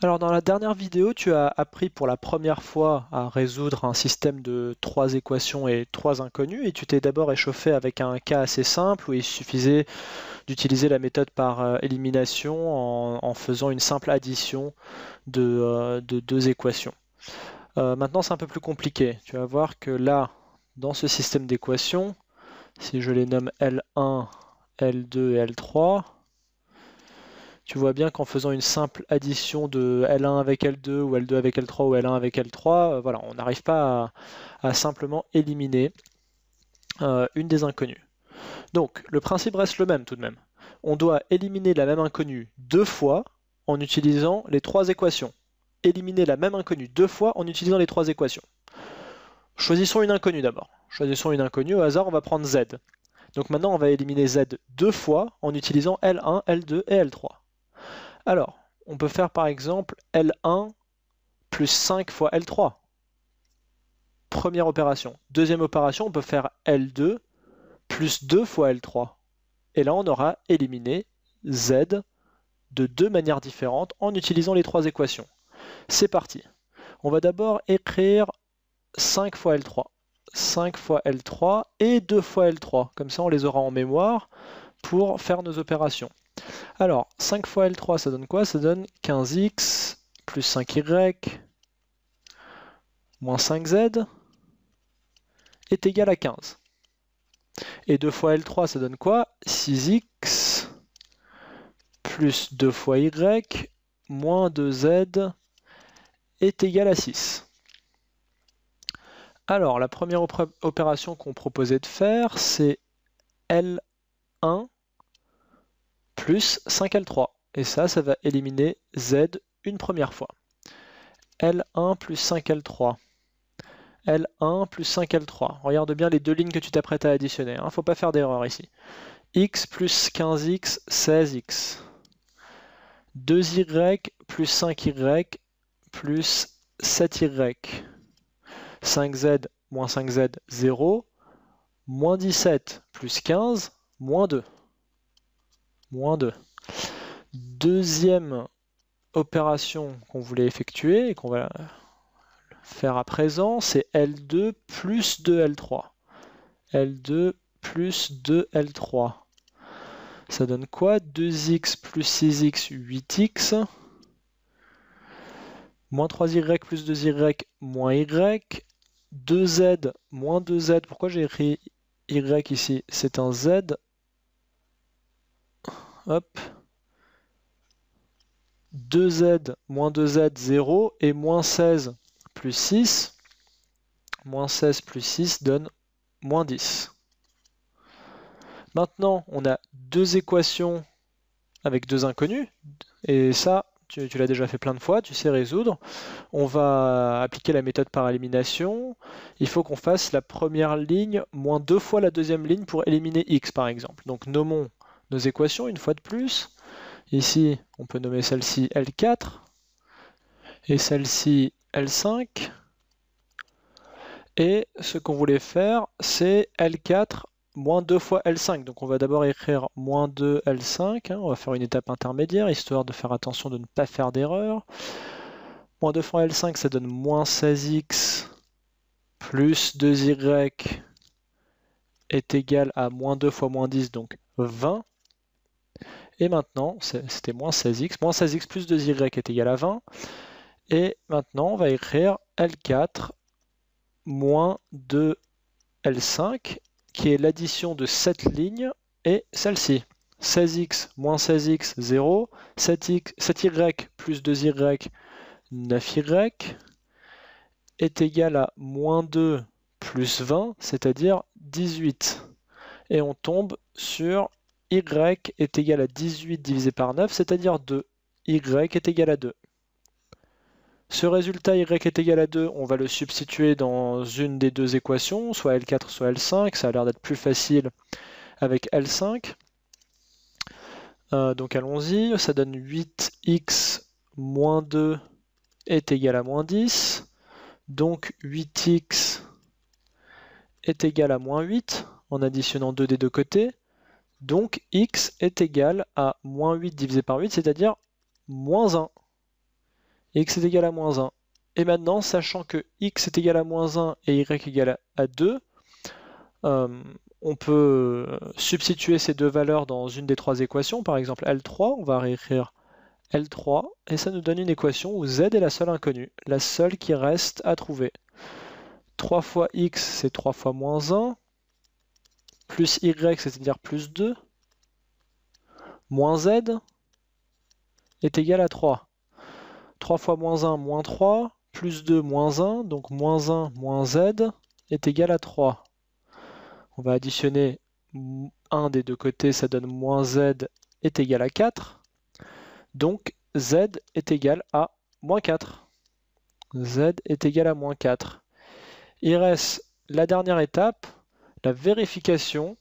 Alors dans la dernière vidéo, tu as appris pour la première fois à résoudre un système de trois équations et trois inconnues, et tu t'es d'abord échauffé avec un cas assez simple où il suffisait d'utiliser la méthode par euh, élimination en, faisant une simple addition de, euh, deux équations. Euh, maintenant c'est un peu plus compliqué. Tu vas voir que là, dans ce système d'équations, si je les nomme L1, L2 et L3, tu vois bien qu'en faisant une simple addition de L1 avec L2 ou L2 avec L3 ou L1 avec L3, euh, voilà, on n'arrive pas à, simplement éliminer euh, une des inconnues. Donc le principe reste le même tout de même. On doit éliminer la même inconnue deux fois en utilisant les trois équations. Éliminer la même inconnue deux fois en utilisant les trois équations. Choisissons une inconnue d'abord. Choisissons une inconnue, au hasard on va prendre Z. Donc maintenant on va éliminer Z deux fois en utilisant L1, L2 et L3. Alors, on peut faire par exemple L1 plus 5 fois L3. Première opération. Deuxième opération, on peut faire L2 plus 2 fois L3. Et là, on aura éliminé Z de deux manières différentes en utilisant les trois équations. C'est parti. On va d'abord écrire 5 fois L3. 5 fois L3 et 2 fois L3. Comme ça, on les aura en mémoire pour faire nos opérations. Alors, 5 fois L3, ça donne quoi Ça donne 15x plus 5y moins 5z est égal à 15. Et 2 fois L3, ça donne quoi 6x plus 2 fois y moins 2z est égal à 6. Alors, la première opération qu'on proposait de faire, c'est L1 plus 5L3. Et ça, ça va éliminer Z une première fois. L1 plus 5L3. L1 plus 5L3. Regarde bien les deux lignes que tu t'apprêtes à additionner. Il hein. ne faut pas faire d'erreur ici. X plus 15X, 16X. 2Y plus 5Y plus 7Y. 5Z moins 5Z, 0. Moins 17 plus 15, moins 2 moins 2. Deuxième opération qu'on voulait effectuer et qu'on va faire à présent, c'est L2 plus 2L3. L2 plus 2L3. Ça donne quoi 2x plus 6x, 8x. Moins 3y plus 2y, moins y. 2z moins 2z. Pourquoi j'ai écrit y ici C'est un z 2z moins 2z, 0, et moins 16 plus 6, moins 16 plus 6 donne moins 10. Maintenant, on a deux équations avec deux inconnues, et ça, tu, tu l'as déjà fait plein de fois, tu sais résoudre. On va appliquer la méthode par élimination. Il faut qu'on fasse la première ligne moins deux fois la deuxième ligne pour éliminer x, par exemple. Donc nommons nos équations une fois de plus. Ici, on peut nommer celle-ci L4 et celle-ci L5. Et ce qu'on voulait faire, c'est L4 moins 2 fois L5. Donc on va d'abord écrire moins 2 L5. Hein. on va faire une étape intermédiaire, histoire de faire attention de ne pas faire d'erreur. Moins 2 fois L5, ça donne moins 16x plus 2y est égal à moins 2 fois moins 10, donc 20. Et maintenant, c'était moins 16x. Moins 16x plus 2y est égal à 20. Et maintenant, on va écrire L4 moins 2L5, qui est l'addition de cette ligne et celle-ci. 16x moins 16x, 0. 7 y plus 2y, 9y est égal à moins 2 plus 20, c'est-à-dire 18. Et on tombe sur y est égal à 18 divisé par 9, c'est-à-dire 2. y est égal à 2. Ce résultat y est égal à 2, on va le substituer dans une des deux équations, soit L4, soit L5. Ça a l'air d'être plus facile avec L5. Euh, donc allons-y, ça donne 8x moins 2 est égal à moins 10. Donc 8x est égal à moins 8 en additionnant 2 des deux côtés. Donc x est égal à moins 8 divisé par 8, c'est-à-dire moins 1. x est égal à moins 1. Et maintenant, sachant que x est égal à moins 1 et y est égal à 2, euh, on peut euh, substituer ces deux valeurs dans une des trois équations, par exemple L3, on va réécrire L3, et ça nous donne une équation où z est la seule inconnue, la seule qui reste à trouver. 3 fois x, c'est 3 fois moins 1, plus y, c'est-à-dire plus 2, moins z, est égal à 3. 3 fois moins 1, moins 3, plus 2, moins 1, donc moins 1, moins z, est égal à 3. On va additionner un des deux côtés, ça donne moins z est égal à 4. Donc z est égal à moins 4. z est égal à moins 4. Il reste la dernière étape, la vérification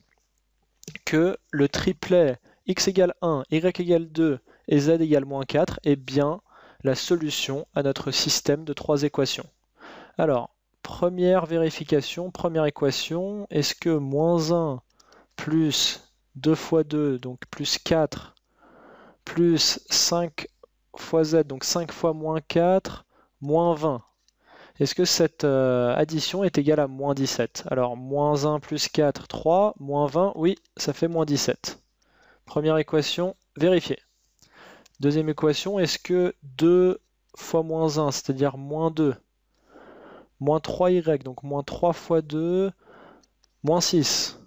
que le triplet x égale 1, y égale 2 et z égale moins 4 est bien la solution à notre système de trois équations. Alors, première vérification, première équation, est-ce que moins 1 plus 2 fois 2, donc plus 4, plus 5 fois z, donc 5 fois moins 4, moins 20 est-ce que cette euh, addition est égale à moins 17 Alors, moins 1 plus 4, 3, moins 20, oui, ça fait moins 17. Première équation, vérifier. Deuxième équation, est-ce que 2 fois moins 1, c'est-à-dire moins 2, moins 3y, donc moins 3 fois 2, moins 6,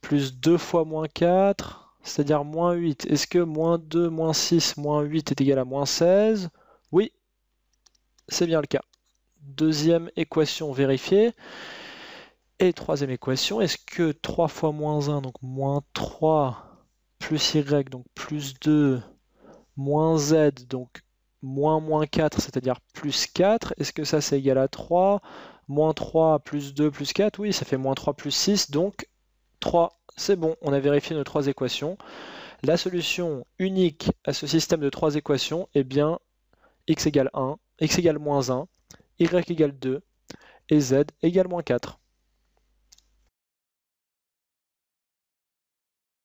plus 2 fois moins 4, c'est-à-dire moins 8. Est-ce que moins 2, moins 6, moins 8 est égal à moins 16 Oui, c'est bien le cas. Deuxième équation vérifiée. Et troisième équation, est-ce que 3 fois moins 1, donc moins 3, plus y, donc plus 2, moins z, donc moins moins 4, c'est-à-dire plus 4, est-ce que ça c'est égal à 3 Moins 3 plus 2 plus 4, oui, ça fait moins 3 plus 6, donc 3, c'est bon, on a vérifié nos trois équations. La solution unique à ce système de trois équations, est eh bien, x égale 1, x égale moins 1, y égale 2 et z égale moins 4.